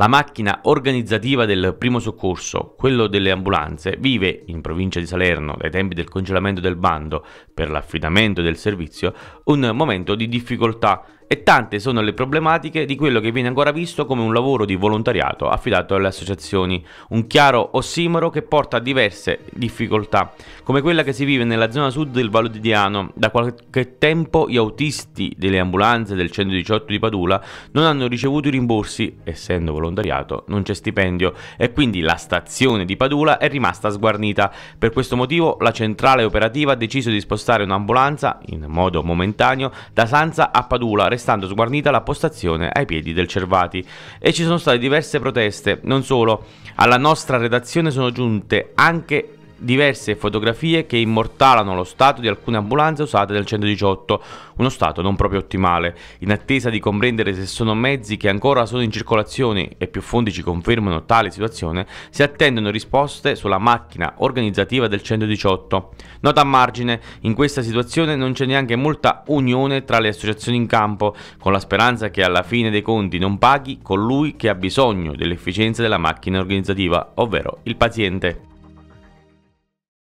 La macchina organizzativa del primo soccorso, quello delle ambulanze, vive in provincia di Salerno, dai tempi del congelamento del bando per l'affidamento del servizio, un momento di difficoltà e tante sono le problematiche di quello che viene ancora visto come un lavoro di volontariato affidato alle associazioni, un chiaro ossimoro che porta a diverse difficoltà, come quella che si vive nella zona sud del Vallo di Diano. Da qualche tempo gli autisti delle ambulanze del 118 di Padula non hanno ricevuto i rimborsi, essendo volontariato non c'è stipendio e quindi la stazione di Padula è rimasta sguarnita. Per questo motivo la centrale operativa ha deciso di spostare un'ambulanza, in modo momentaneo, da Sanza a Padula, restando sguarnita la postazione ai piedi del Cervati. E ci sono state diverse proteste, non solo. Alla nostra redazione sono giunte anche diverse fotografie che immortalano lo stato di alcune ambulanze usate nel 118, uno stato non proprio ottimale. In attesa di comprendere se sono mezzi che ancora sono in circolazione e più fondi ci confermano tale situazione, si attendono risposte sulla macchina organizzativa del 118. Nota a margine, in questa situazione non c'è neanche molta unione tra le associazioni in campo, con la speranza che alla fine dei conti non paghi colui che ha bisogno dell'efficienza della macchina organizzativa, ovvero il paziente.